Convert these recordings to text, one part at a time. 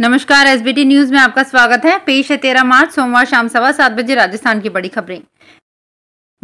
नमस्कार SBT news में आपका स्वागत है पेश है तेरह मार्च सोमवार शाम सवा सात बजे राजस्थान की बड़ी खबरें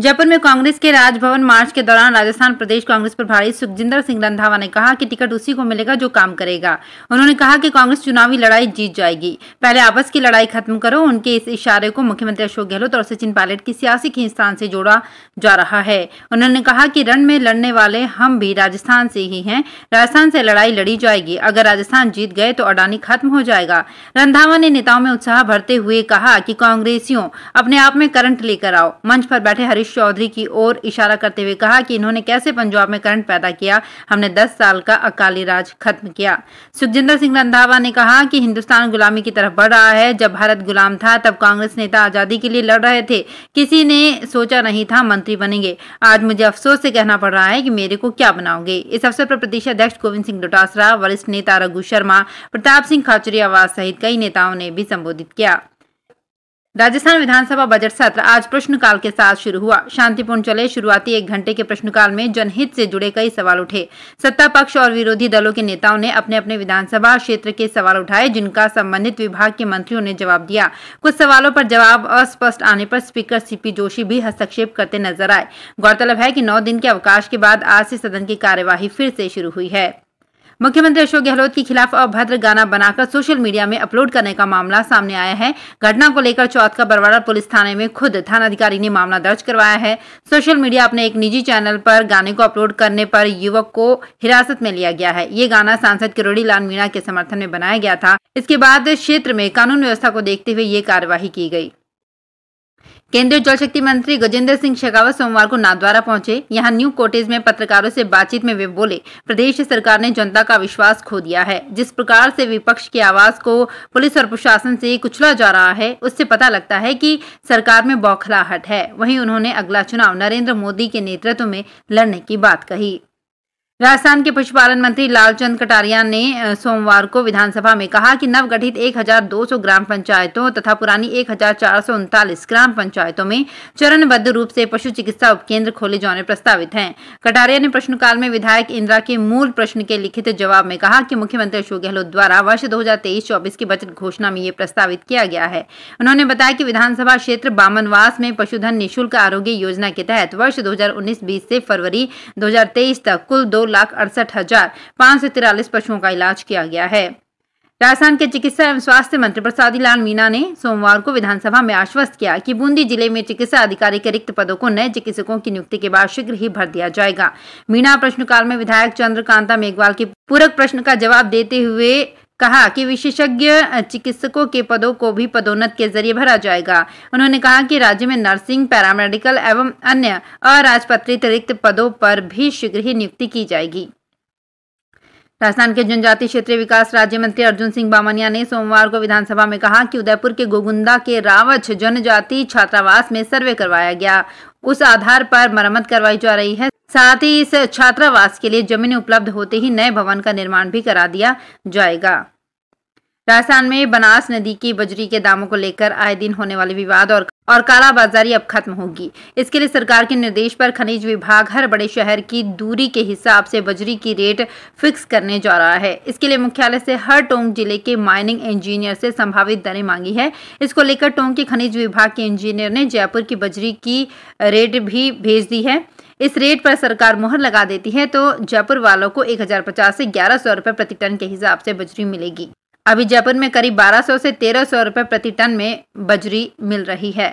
जयपुर में कांग्रेस के राजभवन मार्च के दौरान राजस्थान प्रदेश कांग्रेस प्रभारी सुखजिंदर सिंह रंधावा ने कहा कि टिकट उसी को मिलेगा जो काम करेगा उन्होंने कहा कि कांग्रेस चुनावी लड़ाई जीत जाएगी पहले आपस की लड़ाई खत्म करो उनके इस इशारे को मुख्यमंत्री अशोक गहलोत और सचिन पायलट की सियासी खींचतान से जोड़ा जा रहा है उन्होंने कहा कि रण में लड़ने वाले हम भी राजस्थान से ही है राजस्थान से लड़ाई लड़ी जाएगी अगर राजस्थान जीत गए तो अडानी खत्म हो जाएगा रंधावा ने नेताओं में उत्साह भरते हुए कहा कि कांग्रेसियों अपने आप में करंट लेकर आओ मंच पर बैठे हरीश हरीश चौधरी की ओर इशारा करते हुए कहा कि इन्होंने कैसे पंजाब में करंट पैदा किया हमने 10 साल का अकाली राज खत्म किया सुखजिंदर सिंह रंधावा ने कहा कि हिंदुस्तान गुलामी की तरफ बढ़ रहा है जब भारत गुलाम था तब कांग्रेस नेता आजादी के लिए लड़ रहे थे किसी ने सोचा नहीं था मंत्री बनेंगे आज मुझे अफसोस से कहना पड़ रहा है की मेरे को क्या बनाओगे इस अवसर पर प्रदेश अध्यक्ष गोविंद सिंह डोटासरा वरिष्ठ नेता रघु शर्मा प्रताप सिंह खाचरियावास सहित कई नेताओं ने भी संबोधित किया राजस्थान विधानसभा बजट सत्र आज प्रश्नकाल के साथ शुरू हुआ शांतिपूर्ण चले शुरुआती एक घंटे के प्रश्नकाल में जनहित से जुड़े कई सवाल उठे सत्ता पक्ष और विरोधी दलों के नेताओं ने अपने अपने विधानसभा क्षेत्र के सवाल उठाए जिनका संबंधित विभाग के मंत्रियों ने जवाब दिया कुछ सवालों पर जवाब अस्पष्ट आने पर स्पीकर सीपी जोशी भी हस्तक्षेप करते नजर आए गौरतलब है की नौ दिन के अवकाश के बाद आज से सदन की कार्यवाही फिर से शुरू हुई है मुख्यमंत्री अशोक गहलोत के खिलाफ अभद्र गाना बनाकर सोशल मीडिया में अपलोड करने का मामला सामने आया है घटना को लेकर चौथ का बरवाड़ा पुलिस थाने में खुद थानाधिकारी ने मामला दर्ज करवाया है सोशल मीडिया अपने एक निजी चैनल पर गाने को अपलोड करने पर युवक को हिरासत में लिया गया है ये गाना सांसद किरोड़ी लाल मीणा के समर्थन में बनाया गया था इसके बाद क्षेत्र में कानून व्यवस्था को देखते हुए ये कार्यवाही की गयी केंद्रीय जल शक्ति मंत्री गजेंद्र सिंह शेखावत सोमवार को नादवारा पहुंचे यहां न्यू कोटेज में पत्रकारों से बातचीत में वे बोले प्रदेश सरकार ने जनता का विश्वास खो दिया है जिस प्रकार से विपक्ष की आवाज को पुलिस और प्रशासन से कुचला जा रहा है उससे पता लगता है कि सरकार में बौखलाहट है वहीं उन्होंने अगला चुनाव नरेंद्र मोदी के नेतृत्व में लड़ने की बात कही राजस्थान के पशुपालन मंत्री लालचंद कटारिया ने सोमवार को विधानसभा में कहा कि नवगठित 1,200 ग्राम पंचायतों तथा पुरानी एक ग्राम पंचायतों में चरणबद्ध रूप से पशु चिकित्सा उपकेंद्र खोले जाने प्रस्तावित हैं कटारिया ने प्रश्नकाल में विधायक इंदिरा के मूल प्रश्न के लिखित जवाब में कहा कि मुख्यमंत्री अशोक गहलोत द्वारा वर्ष दो हजार की बजट घोषणा में ये प्रस्तावित किया गया है उन्होंने बताया की विधानसभा क्षेत्र बामनवास में पशुधन निःशुल्क आरोग्य योजना के तहत वर्ष दो हजार से फरवरी दो तक कुल दो लाख अड़सठ हजार पाँच सौ तिरालीस पशुओं का इलाज किया गया है राजस्थान के चिकित्सा एवं स्वास्थ्य मंत्री प्रसादी लाल मीणा ने सोमवार को विधानसभा में आश्वस्त किया कि बूंदी जिले में चिकित्सा अधिकारी के रिक्त पदों को नए चिकित्सकों की नियुक्ति के बाद शीघ्र ही भर दिया जाएगा मीणा प्रश्नकाल में विधायक चंद्रकांता मेघवाल के पूरक प्रश्न का जवाब देते हुए कहा कि विशेषज्ञ चिकित्सकों के पदों को भी पदोन्नत के जरिए भरा जाएगा उन्होंने कहा कि राज्य में नर्सिंग पैरामेडिकल एवं अन्य अराजपत्रित रिक्त पदों पर भी शीघ्र ही नियुक्ति की जाएगी राजस्थान के जनजातीय क्षेत्रीय विकास राज्य मंत्री अर्जुन सिंह बामनिया ने सोमवार को विधानसभा में कहा कि उदयपुर के गोगुंदा के रावच जनजाति छात्रावास में सर्वे करवाया गया उस आधार पर मरम्मत करवाई जा रही है साथ ही इस छात्रावास के लिए जमीन उपलब्ध होते ही नए भवन का निर्माण भी करा दिया जाएगा राजस्थान में बनास नदी की बजरी के दामों को लेकर आए दिन होने वाले विवाद और और कालाबाजारी अब खत्म होगी इसके लिए सरकार के निर्देश पर खनिज विभाग हर बड़े शहर की दूरी के हिसाब से बजरी की रेट फिक्स करने जा रहा है इसके लिए मुख्यालय से हर टोंक जिले के माइनिंग इंजीनियर से संभावित दरें मांगी है इसको लेकर टोंक के खनिज विभाग के इंजीनियर ने जयपुर की बजरी की रेट भी भेज दी है इस रेट पर सरकार मुहर लगा देती है तो जयपुर वालों को एक हजार पचास से ग्यारह सौ रूपए प्रति टन के हिसाब से बजरी मिलेगी अभी जयपुर में करीब 1200 से 1300 रुपए प्रति टन में बजरी मिल रही है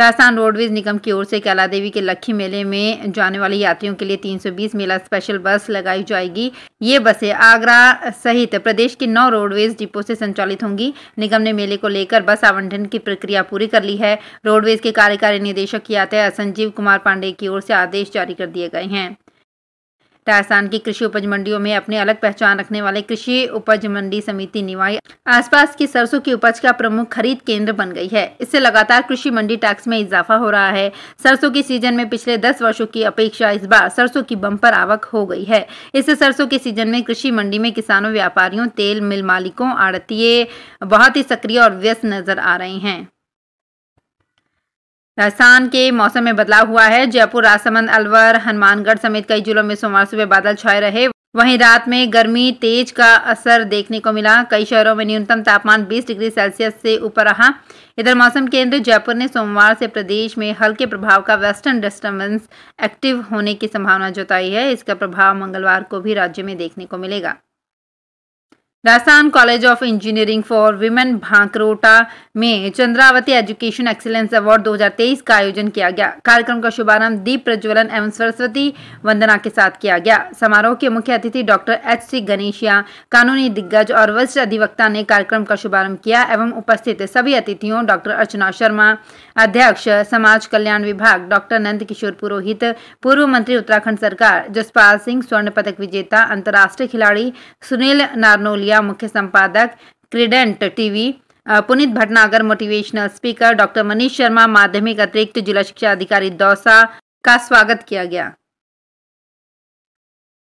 राजस्थान रोडवेज निगम की ओर से कैला देवी के लखी मेले में जाने वाले यात्रियों के लिए 320 मेला स्पेशल बस लगाई जाएगी ये बसें आगरा सहित प्रदेश के नौ रोडवेज डिपो से संचालित होंगी निगम ने मेले को लेकर बस आवंटन की प्रक्रिया पूरी कर ली है रोडवेज के कार्यकारी निदेशक यातायात संजीव कुमार पांडे की ओर से आदेश जारी कर दिए गए हैं राजस्थान की कृषि उपज मंडियों में अपने अलग पहचान रखने वाले कृषि उपज मंडी समिति निवाई आसपास की सरसों की उपज का प्रमुख खरीद केंद्र बन गई है इससे लगातार कृषि मंडी टैक्स में इजाफा हो रहा है सरसों के सीजन में पिछले दस वर्षों की अपेक्षा इस बार सरसों की बम्पर आवक हो गई है इससे सरसों के सीजन में कृषि मंडी में किसानों व्यापारियों तेल मिल मालिकों आड़तीय बहुत ही सक्रिय और व्यस्त नजर आ रहे हैं राजस्थान के मौसम में बदलाव हुआ है जयपुर राजसमंद अलवर हनुमानगढ़ समेत कई जिलों में सोमवार सुबह बादल छाए रहे वहीं रात में गर्मी तेज का असर देखने को मिला कई शहरों में न्यूनतम तापमान 20 डिग्री सेल्सियस से ऊपर रहा इधर मौसम केंद्र जयपुर ने सोमवार से प्रदेश में हल्के प्रभाव का वेस्टर्न डिस्टर्बेंस एक्टिव होने की संभावना जताई है इसका प्रभाव मंगलवार को भी राज्य में देखने को मिलेगा Rajasthan College of Engineering for Women Bhankrota में चंद्रावती एजुकेशन एक्सीलेंस अवार्ड 2023 का आयोजन किया गया कार्यक्रम का शुभारंभ दीप प्रज्वलन एवं सरस्वती वंदना के साथ किया गया समारोह के मुख्य अतिथि डॉक्टर एच सी गणेशिया कानूनी दिग्गज और वरिष्ठ अधिवक्ता ने कार्यक्रम का शुभारंभ किया एवं उपस्थित सभी अतिथियों डॉक्टर अर्चना शर्मा अध्यक्ष समाज कल्याण विभाग डॉक्टर नंद किशोर पुरोहित पूर्व मंत्री उत्तराखंड सरकार जसपाल सिंह स्वर्ण पदक विजेता अंतर्राष्ट्रीय खिलाड़ी सुनील नारनोलिया मुख्य संपादक Credent TV Puneet Bhatnagar motivational speaker doctor Manish Sharma माध्यमिक अतिरिक्त जिला शिक्षा अधिकारी दौसा का स्वागत किया गया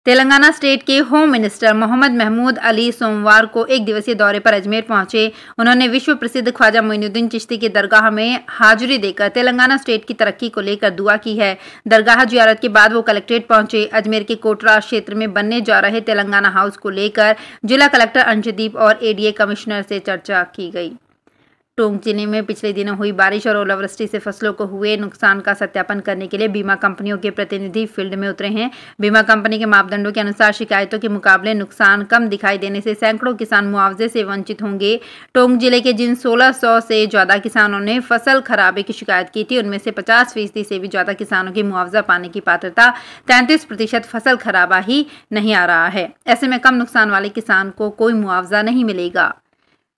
तेलंगाना स्टेट के होम मिनिस्टर मोहम्मद महमूद अली सोमवार को एक दिवसीय दौरे पर अजमेर पहुंचे उन्होंने विश्व प्रसिद्ध ख्वाजा मोइनुद्दीन चिश्ती की दरगाह में हाजिरी देकर तेलंगाना स्टेट की तरक्की को लेकर दुआ की है दरगाह जियारत के बाद वो कलेक्ट्रेट पहुंचे अजमेर के कोटरा क्षेत्र में बनने जा रहे तेलंगाना हाउस को लेकर जिला कलेक्टर अंशदीप और एडीए कमिश्नर से चर्चा की गई टोंक जिले में पिछले दिनों हुई बारिश और ओलावृष्टि से फसलों को हुए नुकसान का सत्यापन करने के लिए बीमा कंपनियों के प्रतिनिधि फील्ड में उतरे हैं बीमा कंपनी के मापदंडों के अनुसार शिकायतों के मुकाबले नुकसान कम दिखाई देने से सैकड़ों किसान मुआवजे से वंचित होंगे टोंक जिले के जिन सौ से ज्यादा किसानों ने फसल खराबे की शिकायत की थी उनमें से पचास फीसदी से भी ज्यादा किसानों की मुआवजा पाने की पात्रता तैंतीस प्रतिशत फसल खराबा ही नहीं आ रहा है ऐसे में कम नुकसान वाले किसान को कोई मुआवजा नहीं मिलेगा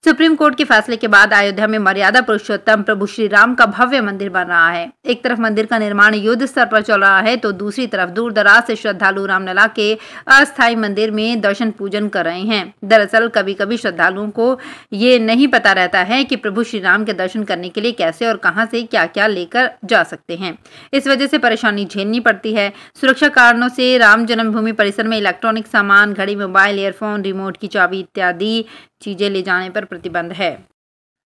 सुप्रीम कोर्ट के फैसले के बाद अयोध्या में मर्यादा पुरुषोत्तम प्रभु श्री राम का भव्य मंदिर बन रहा है एक तरफ मंदिर का निर्माण युद्ध स्तर पर चल रहा है तो दूसरी तरफ दूर दराज से श्रद्धालु रामलला के अस्थायी मंदिर में दर्शन पूजन कर रहे हैं दरअसल कभी कभी श्रद्धालुओं को ये नहीं पता रहता है की प्रभु श्री राम के दर्शन करने के लिए कैसे और कहाँ से क्या क्या लेकर जा सकते हैं इस वजह से परेशानी झेलनी पड़ती है सुरक्षा कारणों से राम जन्मभूमि परिसर में इलेक्ट्रॉनिक सामान घड़ी मोबाइल ईयरफोन रिमोट की चाबी इत्यादि चीजें ले जाने पर प्रतिबंध है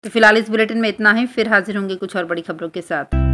तो फिलहाल इस बुलेटिन में इतना ही फिर हाजिर होंगे कुछ और बड़ी खबरों के साथ